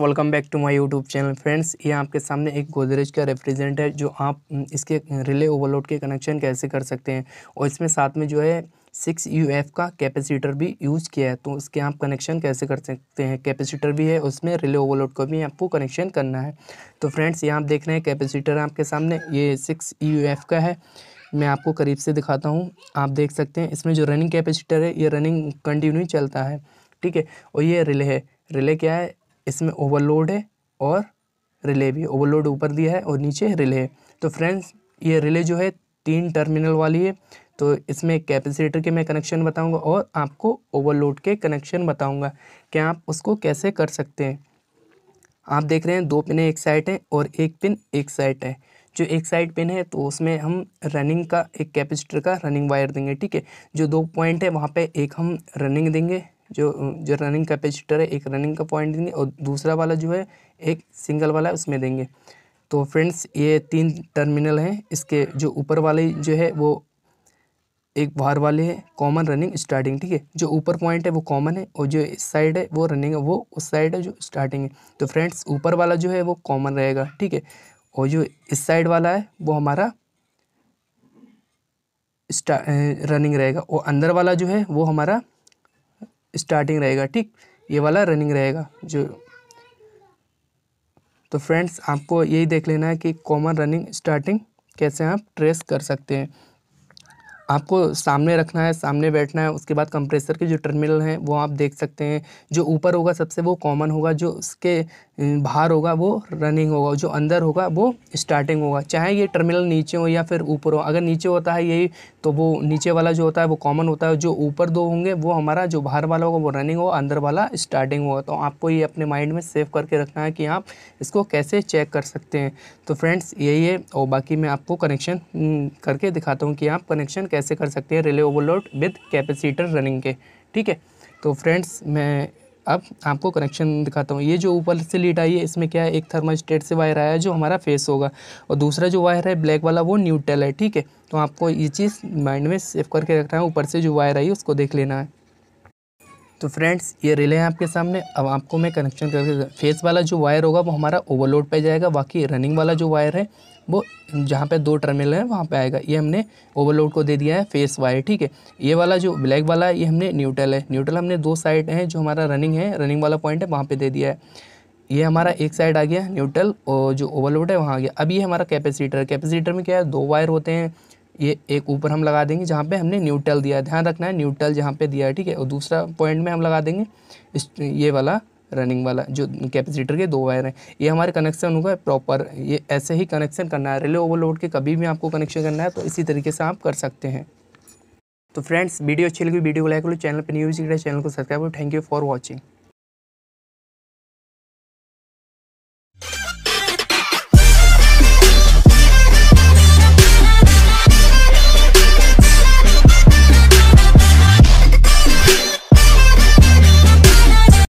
welcome back to my YouTube channel friends ये आपके सामने एक गोदरेज का रेफ्रिजरेंट है जो आप हम्म, इसके रिले ओवरलोड के कनेक्शन कैसे कर सकते हैं और इसमें साथ में जो है सिक्स यू एफ का कैपेसिटर भी यूज़ किया है तो उसके आप कनेक्शन कैसे कर सकते हैं कैपेसिटर भी है उसमें रिले ओवरलोड को भी आपको कनेक्शन करना है तो फ्रेंड्स यहाँ आप देख रहे हैं कैपेसिटर आपके सामने ये सिक्स यू एफ का है मैं आपको करीब से दिखाता हूँ आप देख सकते हैं इसमें जो रनिंग कैपेसिटर है ये रनिंग कंटिन्यू चलता है ठीक है और ये रिले है रिले क्या है इसमें ओवरलोड है और रिले भी ओवरलोड ऊपर दिया है और नीचे रिले है तो फ्रेंड्स ये रिले जो है तीन टर्मिनल वाली है तो इसमें कैपेसिटर के मैं कनेक्शन बताऊंगा और आपको ओवरलोड के कनेक्शन बताऊंगा कि आप उसको कैसे कर सकते हैं आप देख रहे हैं दो पिन एक साइड हैं और एक पिन एक साइड है जो एक साइड पिन है तो उसमें हम रनिंग का एक कैपेसिटर का रनिंग वायर देंगे ठीक है जो दो पॉइंट है वहाँ पर एक हम रनिंग देंगे जो जो रनिंग कैपेसिटर है एक रनिंग का पॉइंट देंगे और दूसरा वाला जो है एक सिंगल वाला उसमें देंगे तो फ्रेंड्स ये तीन टर्मिनल हैं इसके जो ऊपर वाले जो है वो एक बाहर वाले हैं कॉमन रनिंग स्टार्टिंग ठीक है जो ऊपर पॉइंट है वो कॉमन है और जो इस साइड है वो रनिंग है वो उस साइड है जो स्टार्टिंग है तो फ्रेंड्स ऊपर वाला जो है वो कॉमन रहेगा ठीक है और जो इस साइड वाला है वो हमारा रनिंग रहेगा और अंदर वाला जो है वो हमारा स्टार्टिंग रहेगा ठीक ये वाला रनिंग रहेगा जो तो फ्रेंड्स आपको यही देख लेना है कि कॉमन रनिंग स्टार्टिंग कैसे आप ट्रेस कर सकते हैं आपको सामने रखना है सामने बैठना है उसके बाद कंप्रेसर के जो टर्मिनल हैं वो आप देख सकते हैं जो ऊपर होगा सबसे वो कॉमन होगा जो उसके बाहर होगा वो रनिंग होगा जो अंदर होगा वो स्टार्टिंग होगा चाहे ये टर्मिनल नीचे हो या फिर ऊपर हो अगर नीचे होता है यही तो वो नीचे वाला जो होता है वो कॉमन होता है जो ऊपर दो होंगे वो हमारा जो बाहर वाला होगा वो रनिंग होगा अंदर वाला स्टार्टिंग होगा तो आपको ये अपने माइंड में सेव करके रखना है कि आप इसको कैसे चेक कर सकते हैं तो फ्रेंड्स यही है और बाकी मैं आपको कनेक्शन हम्म, करके दिखाता हूँ कि आप कनेक्शन कैसे कर सकते हैं relay overload with capacitor running के ठीक है तो फ्रेंड्स मैं अब आपको कनेक्शन दिखाता हूँ ये जो ऊपर से लीड आई है इसमें क्या है एक थर्मास्टेट से वायर आया है जो हमारा फेस होगा और दूसरा जो वायर है ब्लैक वाला वो न्यूट्रल है ठीक है तो आपको ये चीज़ माइंड में सेव करके रखना है ऊपर से जो वायर आई है उसको देख लेना है तो फ्रेंड्स ये रिले है आपके सामने अब आपको मैं कनेक्शन करके फेस वाला जो वायर होगा वो हमारा ओवरलोड पे जाएगा बाकी रनिंग वाला जो वायर है वो जहाँ पे दो टर्मिनल है वहाँ पे आएगा ये हमने ओवरलोड को दे दिया है फेस वायर ठीक है ये वाला जो ब्लैक वाला है ये हमने न्यूट्रल है न्यूट्रल हमने दो साइड हैं जो हमारा रनिंग है रनिंग वाला पॉइंट है वहाँ पर दे दिया है ये हमारा एक साइड आ गया न्यूट्रल और जो ओवरलोड है वहाँ आ गया अब ये हमारा कैपेसिटर कैपेसिटर में क्या है दो वायर होते हैं ये एक ऊपर हम लगा देंगे जहाँ पे हमने न्यूट्रल दिया है ध्यान रखना है न्यूट्रल जहाँ पे दिया है ठीक है और दूसरा पॉइंट में हम लगा देंगे इस ये वाला रनिंग वाला जो कैपेसिटर के दो वायर हैं ये हमारे कनेक्शन होगा प्रॉपर ये ऐसे ही कनेक्शन करना है रिले ओवरलोड के कभी भी आपको कनेक्शन करना है तो इसी तरीके से आप कर सकते हैं तो फ्रेंड्स वीडियो अच्छी लगी वीडियो को लाइक करो चैनल पर न्यूज़ चैनल को सब्सक्राइब करो थैंक यू फॉर वॉचिंग